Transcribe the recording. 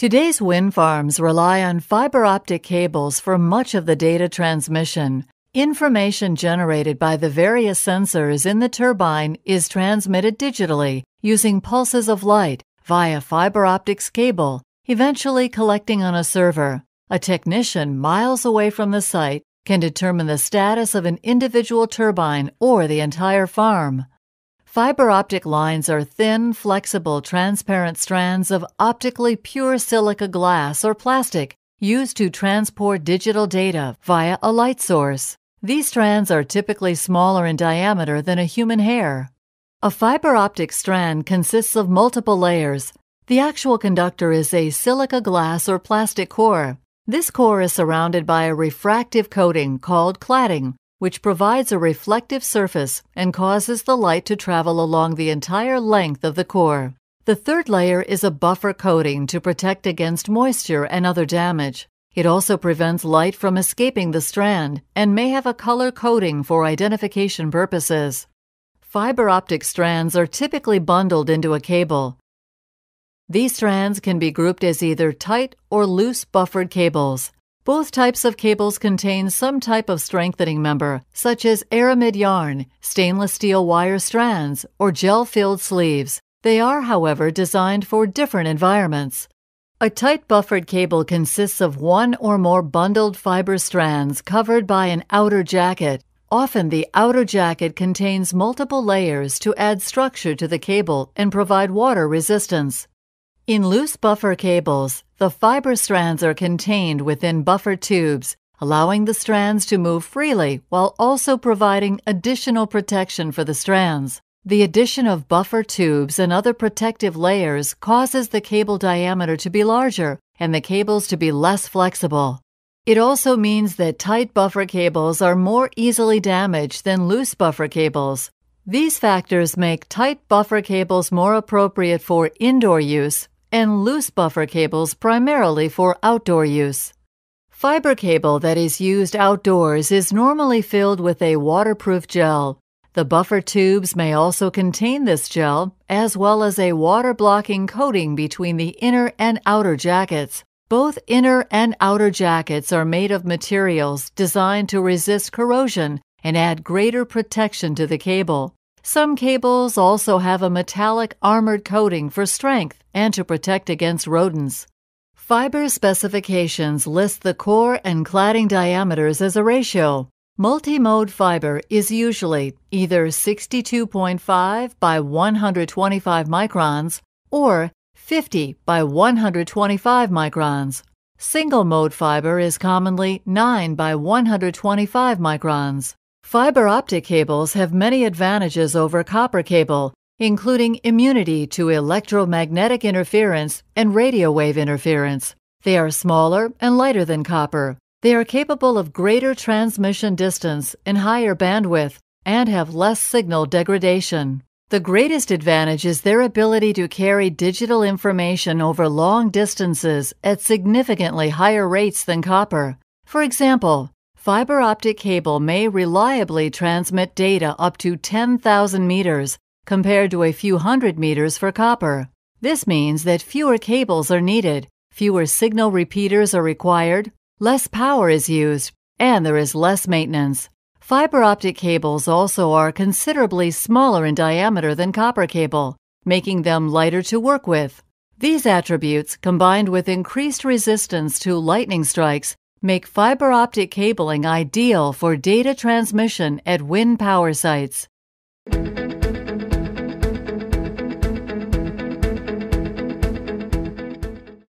Today's wind farms rely on fiber optic cables for much of the data transmission. Information generated by the various sensors in the turbine is transmitted digitally using pulses of light via fiber optics cable, eventually collecting on a server. A technician miles away from the site can determine the status of an individual turbine or the entire farm. Fiber optic lines are thin, flexible, transparent strands of optically pure silica glass or plastic used to transport digital data via a light source. These strands are typically smaller in diameter than a human hair. A fiber optic strand consists of multiple layers. The actual conductor is a silica glass or plastic core. This core is surrounded by a refractive coating called cladding, which provides a reflective surface and causes the light to travel along the entire length of the core. The third layer is a buffer coating to protect against moisture and other damage. It also prevents light from escaping the strand and may have a color coding for identification purposes. Fiber optic strands are typically bundled into a cable. These strands can be grouped as either tight or loose buffered cables. Both types of cables contain some type of strengthening member, such as aramid yarn, stainless steel wire strands, or gel filled sleeves. They are, however, designed for different environments. A tight buffered cable consists of one or more bundled fiber strands covered by an outer jacket. Often the outer jacket contains multiple layers to add structure to the cable and provide water resistance. In loose buffer cables, the fiber strands are contained within buffer tubes, allowing the strands to move freely while also providing additional protection for the strands. The addition of buffer tubes and other protective layers causes the cable diameter to be larger and the cables to be less flexible. It also means that tight buffer cables are more easily damaged than loose buffer cables. These factors make tight buffer cables more appropriate for indoor use and loose buffer cables primarily for outdoor use. Fiber cable that is used outdoors is normally filled with a waterproof gel. The buffer tubes may also contain this gel, as well as a water blocking coating between the inner and outer jackets. Both inner and outer jackets are made of materials designed to resist corrosion and add greater protection to the cable. Some cables also have a metallic armored coating for strength and to protect against rodents. Fiber specifications list the core and cladding diameters as a ratio. Multimode fiber is usually either 62.5 by 125 microns or 50 by 125 microns. Single mode fiber is commonly 9 by 125 microns. Fiber optic cables have many advantages over copper cable, including immunity to electromagnetic interference and radio wave interference. They are smaller and lighter than copper. They are capable of greater transmission distance and higher bandwidth and have less signal degradation. The greatest advantage is their ability to carry digital information over long distances at significantly higher rates than copper. For example, Fiber optic cable may reliably transmit data up to 10,000 meters compared to a few hundred meters for copper. This means that fewer cables are needed, fewer signal repeaters are required, less power is used, and there is less maintenance. Fiber optic cables also are considerably smaller in diameter than copper cable, making them lighter to work with. These attributes, combined with increased resistance to lightning strikes, make fiber optic cabling ideal for data transmission at wind power sites.